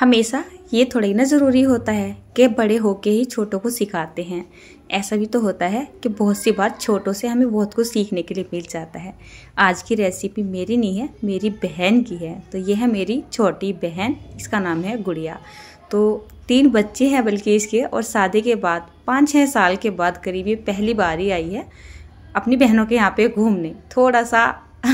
हमेशा ये ही ना ज़रूरी होता है कि बड़े होके ही छोटों को सिखाते हैं ऐसा भी तो होता है कि बहुत सी बात छोटों से हमें बहुत कुछ सीखने के लिए मिल जाता है आज की रेसिपी मेरी नहीं है मेरी बहन की है तो ये है मेरी छोटी बहन इसका नाम है गुड़िया तो तीन बच्चे हैं बल्कि इसके और शादी के बाद पाँच छः साल के बाद करीब ये पहली बार ही आई है अपनी बहनों के यहाँ पे घूमने थोड़ा सा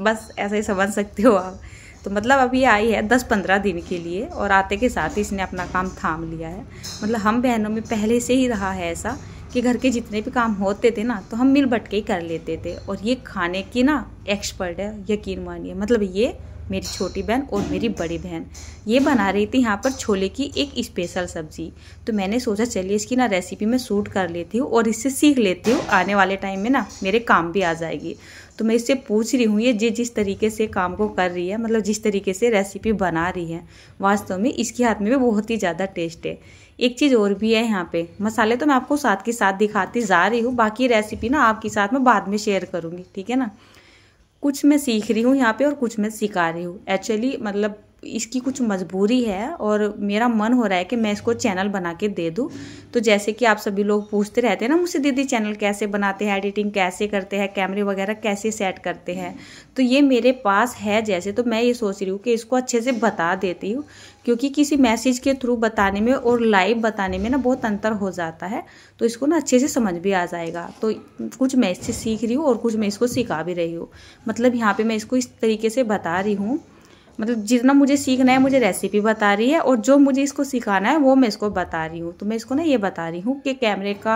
बस ऐसा ही समझ सकते हो आप तो मतलब अभी आई है दस पंद्रह दिन के लिए और आते के साथ ही इसने अपना काम थाम लिया है मतलब हम बहनों में पहले से ही रहा है ऐसा कि घर के जितने भी काम होते थे ना तो हम मिल बट के ही कर लेते थे और ये खाने की ना एक्सपर्ट है यकीन मानिए मतलब ये मेरी छोटी बहन और मेरी बड़ी बहन ये बना रही थी यहाँ पर छोले की एक स्पेशल सब्ज़ी तो मैंने सोचा चलिए इसकी ना रेसिपी मैं सूट कर लेती हूँ और इससे सीख लेती हूँ आने वाले टाइम में ना मेरे काम भी आ जाएगी तो मैं इससे पूछ रही हूँ ये जिस जिस तरीके से काम को कर रही है मतलब जिस तरीके से रेसिपी बना रही है वास्तव में इसके हाथ में भी बहुत ही ज़्यादा टेस्ट है एक चीज़ और भी है यहाँ पे मसाले तो मैं आपको साथ के साथ दिखाती जा रही हूँ बाकी रेसिपी ना आपके साथ मैं बाद में शेयर करूँगी ठीक है ना कुछ मैं सीख रही हूँ यहाँ पे और कुछ मैं सिखा रही हूँ एक्चुअली मतलब इसकी कुछ मजबूरी है और मेरा मन हो रहा है कि मैं इसको चैनल बना के दे दूँ तो जैसे कि आप सभी लोग पूछते रहते हैं ना मुझसे दीदी चैनल कैसे बनाते हैं एडिटिंग कैसे करते हैं कैमरे वगैरह कैसे सेट करते हैं तो ये मेरे पास है जैसे तो मैं ये सोच रही हूँ कि इसको अच्छे से बता देती हूँ क्योंकि किसी मैसेज के थ्रू बताने में और लाइव बताने में ना बहुत अंतर हो जाता है तो इसको ना अच्छे से समझ भी आ जाएगा तो कुछ मैं इससे सीख रही हूँ और कुछ मैं इसको सिखा भी रही हूँ मतलब यहाँ पर मैं इसको इस तरीके से बता रही हूँ मतलब जितना मुझे सीखना है मुझे रेसिपी बता रही है और जो मुझे इसको सिखाना है वो मैं इसको बता रही हूँ तो मैं इसको ना ये बता रही हूँ कि कैमरे का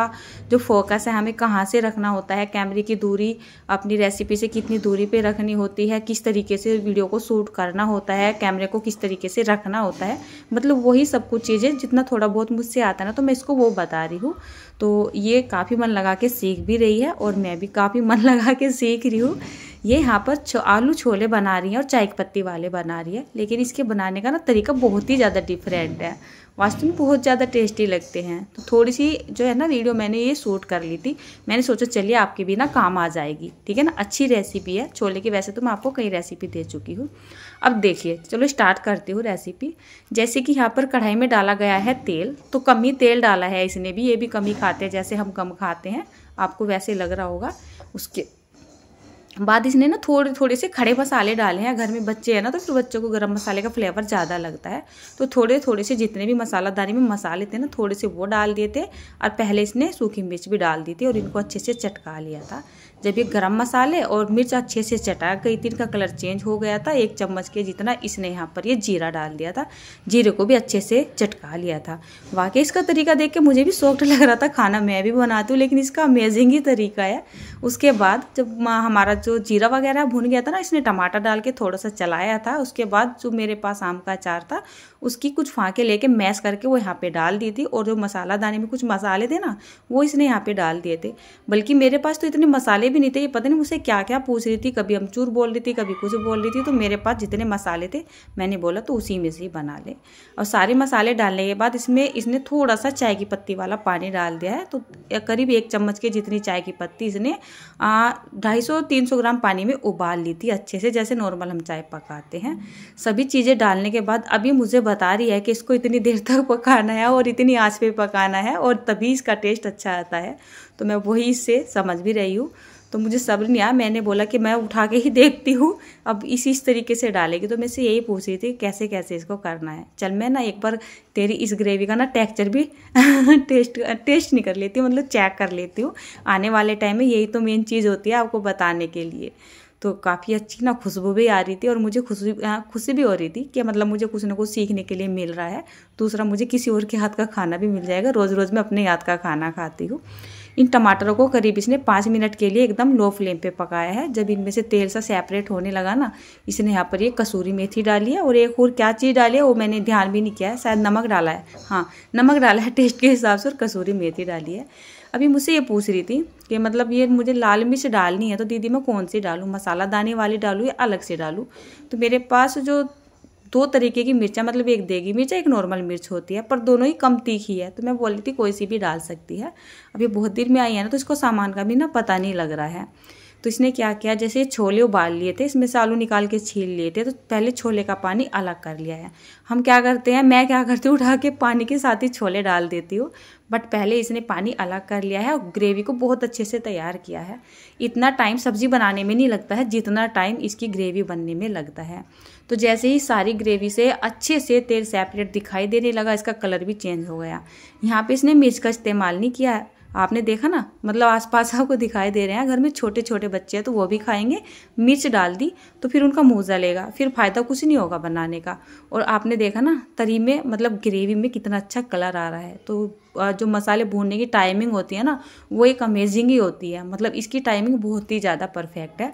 जो फोकस है हमें कहाँ से रखना होता है कैमरे की दूरी अपनी रेसिपी से कितनी दूरी पर रखनी होती है किस तरीके से वीडियो को शूट करना होता है कैमरे को किस तरीके से रखना होता है मतलब वही सब कुछ चीज़ें जितना थोड़ा बहुत मुझसे आता है ना तो मैं इसको वो बता रही हूँ तो ये काफ़ी मन लगा के सीख भी रही है और मैं भी काफ़ी मन लगा के सीख रही हूँ ये यहाँ पर आलू छोले बना रही हैं और चाय की पत्ती वाले बना रही है लेकिन इसके बनाने का ना तरीका बहुत ही ज़्यादा डिफरेंट है वास्तव में बहुत ज़्यादा टेस्टी लगते हैं तो थोड़ी सी जो है ना वीडियो मैंने ये शूट कर ली थी मैंने सोचा चलिए आपके भी ना काम आ जाएगी ठीक है ना अच्छी रेसिपी है छोले की वैसे तो मैं आपको कई रेसिपी दे चुकी हूँ अब देखिए चलो स्टार्ट करती हूँ रेसिपी जैसे कि यहाँ पर कढ़ाई में डाला गया है तेल तो कम ही तेल डाला है इसने भी ये भी कम ही खाते हैं जैसे हम कम खाते हैं आपको वैसे लग रहा होगा उसके बाद इसने ना थोड़े थोड़े से खड़े मसाले डाले हैं घर में बच्चे हैं ना तो फिर बच्चों को गरम मसाले का फ्लेवर ज़्यादा लगता है तो थोड़े थोड़े से जितने भी मसालादारी में मसाले थे ना थोड़े से वो डाल दिए थे और पहले इसने सूखी मिर्च भी डाल दी थी और इनको अच्छे से चटका लिया था जब ये गरम मसाले और मिर्च अच्छे से चटा गई थी इनका कलर चेंज हो गया था एक चम्मच के जितना इसने यहाँ पर ये जीरा डाल दिया था जीरे को भी अच्छे से चटका लिया था वाकई इसका तरीका देख के मुझे भी सॉफ्ट लग रहा था खाना मैं भी बनाती हूँ लेकिन इसका अमेजिंग ही तरीका है उसके बाद जब हमारा जो जीरा वगैरह भुन गया था ना इसने टमाटर डाल के थोड़ा सा चलाया था उसके बाद जो मेरे पास आम का अचार था उसकी कुछ फाँके लेके मैश करके वो यहाँ पे डाल दी थी और जो मसाला दाने में कुछ मसाले थे ना वो इसने यहाँ पे डाल दिए थे बल्कि मेरे पास तो इतने मसाले भी नहीं थे पता नहीं मुझसे क्या क्या पूछ रही थी कभी अमचूर बोल रही थी कभी कुछ बोल रही थी तो मेरे पास जितने मसाले थे मैंने बोला तो उसी में से ही बना ले और सारे मसाले डालने के बाद इसमें इसने थोड़ा सा चाय की पत्ती वाला पानी डाल दिया है तो करीब एक चम्मच के जितनी चाय की पत्ती इसने ढाई सौ तीन सौ ग्राम पानी में उबाल ली थी अच्छे से जैसे नॉर्मल हम चाय पकाते हैं सभी चीज़ें डालने के बाद अभी मुझे बता रही है कि इसको इतनी देर तक पकाना है और इतनी आँच पे पकाना है और तभी इसका टेस्ट अच्छा आता है तो मैं वही इससे समझ भी रही हूँ तो मुझे सब्र नहीं आया मैंने बोला कि मैं उठा के ही देखती हूँ अब इसी इस तरीके से डालेगी तो मैं से यही पूछ रही थी कैसे कैसे इसको करना है चल मैं ना एक बार तेरी इस ग्रेवी का ना टेक्सचर भी टेस्ट टेस्ट नहीं कर लेती मतलब चेक कर लेती हूँ आने वाले टाइम में यही तो मेन चीज़ होती है आपको बताने के लिए तो काफ़ी अच्छी ना खुशबू भी आ रही थी और मुझे खुशी खुशी भी हो रही थी कि मतलब मुझे कुछ ना कुछ सीखने के लिए मिल रहा है दूसरा मुझे किसी और के हाथ का खाना भी मिल जाएगा रोज़ रोज़ मैं अपने हाथ का खाना खाती हूँ इन टमाटरों को करीब इसने पाँच मिनट के लिए एकदम लो फ्लेम पे पकाया है जब इनमें से तेल सा सेपरेट होने लगा ना इसने यहाँ पर ये कसूरी मेथी डाली है और एक और क्या चीज़ डाली है वो मैंने ध्यान भी नहीं किया है शायद नमक डाला है हाँ नमक डाला है टेस्ट के हिसाब से और कसूरी मेथी डाली है अभी मुझसे ये पूछ रही थी कि मतलब ये मुझे लाल मिर्च डालनी है तो दीदी मैं कौन सी डालूँ मसाला दाने वाली डालूँ या अलग से डालूँ तो मेरे पास जो दो तरीके की मिर्चा मतलब एक देगी मिर्चा एक नॉर्मल मिर्च होती है पर दोनों ही कम तीखी है तो मैं बोल रही थी कोई सी भी डाल सकती है अभी बहुत देर में आई है ना तो इसको सामान का भी ना पता नहीं लग रहा है तो इसने क्या किया जैसे छोले उबाल लिए थे इसमें से आलू निकाल के छील लिए थे तो पहले छोले का पानी अलग कर लिया है हम क्या करते हैं मैं क्या करती हूँ उठा के पानी के साथ ही छोले डाल देती हूँ बट पहले इसने पानी अलग कर लिया है और ग्रेवी को बहुत अच्छे से तैयार किया है इतना टाइम सब्ज़ी बनाने में नहीं लगता है जितना टाइम इसकी ग्रेवी बनने में लगता है तो जैसे ही सारी ग्रेवी से अच्छे से तेल सेपरेट दिखाई देने लगा इसका कलर भी चेंज हो गया यहाँ पे इसने मिर्च का इस्तेमाल नहीं किया है आपने देखा ना मतलब आसपास आपको दिखाई दे रहे हैं घर में छोटे छोटे बच्चे हैं तो वो भी खाएंगे मिर्च डाल दी तो फिर उनका मुँह जलेगा फिर फ़ायदा कुछ नहीं होगा बनाने का और आपने देखा ना तरी में मतलब ग्रेवी में कितना अच्छा कलर आ रहा है तो जो मसाले भूनने की टाइमिंग होती है ना वो एक अमेजिंग ही होती है मतलब इसकी टाइमिंग बहुत ही ज़्यादा परफेक्ट है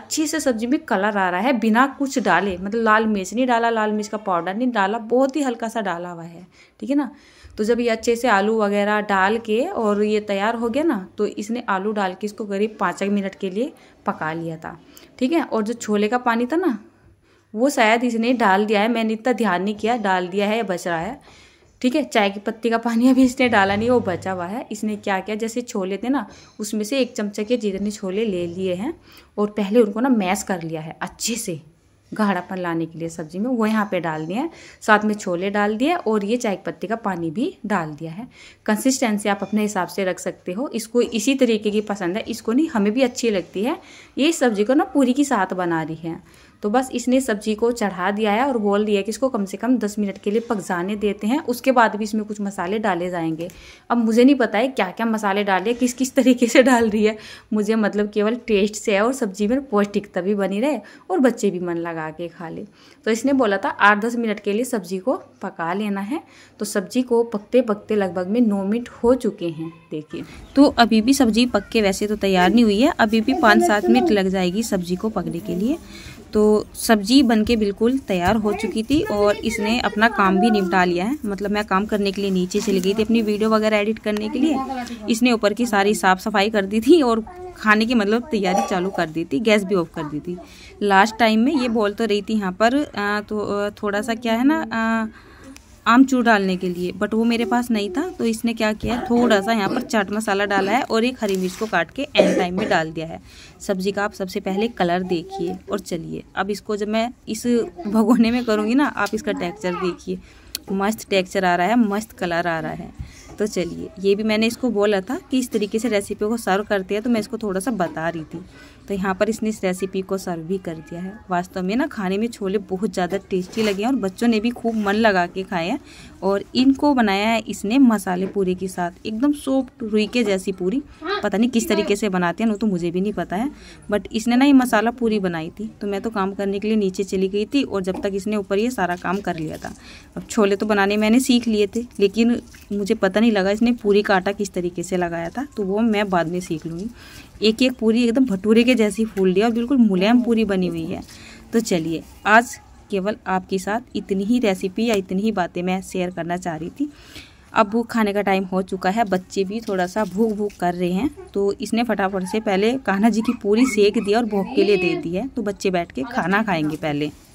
अच्छी से सब्जी में कलर आ रहा है बिना कुछ डाले मतलब लाल मिर्च नहीं डाला लाल मिर्च का पाउडर नहीं डाला बहुत ही हल्का सा डाला हुआ है ठीक है ना तो जब ये अच्छे से आलू वगैरह डाल के और ये तैयार हो गया ना तो इसने आलू डाल के इसको करीब पाँच एक मिनट के लिए पका लिया था ठीक है और जो छोले का पानी था ना वो शायद इसने डाल दिया है मैंने इतना ध्यान नहीं किया डाल दिया है या बच रहा है ठीक है चाय की पत्ती का पानी अभी इसने डाला नहीं वो बचा हुआ है इसने क्या किया जैसे छोले थे ना उसमें से एक चमचे के जितने छोले ले लिए हैं और पहले उनको ना मैश कर लिया है अच्छे से गाढ़ापन लाने के लिए सब्जी में वो यहाँ पे डाल दिए है साथ में छोले डाल दिए और ये चाय पत्ती का पानी भी डाल दिया है कंसिस्टेंसी आप अपने हिसाब से रख सकते हो इसको इसी तरीके की पसंद है इसको नहीं हमें भी अच्छी लगती है ये सब्जी को ना पूरी की साथ बना रही है तो बस इसने सब्जी को चढ़ा दिया है और बोल दिया कि इसको कम से कम दस मिनट के लिए पक जाने देते हैं उसके बाद भी इसमें कुछ मसाले डाले जाएंगे अब मुझे नहीं पता है क्या क्या मसाले डाले किस किस तरीके से डाल रही है मुझे मतलब केवल टेस्ट से है और सब्जी में पौष्टिकता भी बनी रहे और बच्चे भी मन लगा के खा ले तो इसने बोला था आठ दस मिनट के लिए सब्जी को पका लेना है तो सब्जी को पकते पकते लगभग में नौ मिनट हो चुके हैं देखिए तो अभी भी सब्जी पक के वैसे तो तैयार नहीं हुई है अभी भी पाँच सात मिनट लग जाएगी सब्जी को पकने के लिए तो सब्जी बन के बिल्कुल तैयार हो चुकी थी और इसने अपना काम भी निपटा लिया है मतलब मैं काम करने के लिए नीचे चली गई थी अपनी वीडियो वगैरह एडिट करने के लिए इसने ऊपर की सारी साफ़ सफाई कर दी थी और खाने की मतलब तैयारी चालू कर दी थी गैस भी ऑफ कर दी थी लास्ट टाइम में ये बोल तो रही थी यहाँ पर आ, तो थोड़ा सा क्या है ना आ, आमचूर डालने के लिए बट वो मेरे पास नहीं था तो इसने क्या किया है थोड़ा सा यहाँ पर चाट मसाला डाला है और एक हरी मिर्च को काट के एंड टाइम में डाल दिया है सब्जी का आप सबसे पहले कलर देखिए और चलिए अब इसको जब मैं इस भगोने में करूँगी ना आप इसका टेक्चर देखिए मस्त टेक्चर आ रहा है मस्त कलर आ रहा है तो चलिए ये भी मैंने इसको बोला था कि इस तरीके से रेसिपी को सर्व करते हैं तो मैं इसको थोड़ा सा बता रही थी तो यहाँ पर इसने इस रेसिपी को सर्व भी कर दिया है वास्तव में ना खाने में छोले बहुत ज़्यादा टेस्टी लगे हैं और बच्चों ने भी खूब मन लगा के खाए हैं और इनको बनाया है इसने मसाले पूरी के साथ एकदम सॉफ्ट रुई के जैसी पूरी पता नहीं किस तरीके से बनाते हैं वो तो मुझे भी नहीं पता है बट इसने ना ये मसाला पूरी बनाई थी तो मैं तो काम करने के लिए नीचे चली गई थी और जब तक इसने ऊपर ये सारा काम कर लिया था अब छोले तो बनाने मैंने सीख लिए थे लेकिन मुझे पता नहीं लगा इसने पूरी का आटा किस तरीके से लगाया था तो वो मैं बाद में सीख लूँगी एक एक पूरी एकदम भटूरे के जैसी फूल लिया और बिल्कुल मुलायम पूरी बनी हुई है तो चलिए आज केवल आपके साथ इतनी ही रेसिपी या इतनी ही बातें मैं शेयर करना चाह रही थी अब भूख खाने का टाइम हो चुका है बच्चे भी थोड़ा सा भूख भूख कर रहे हैं तो इसने फटाफट से पहले कान्हा जी की पूरी सेक दी और भूख के लिए दे दी है तो बच्चे बैठ के खाना खाएंगे पहले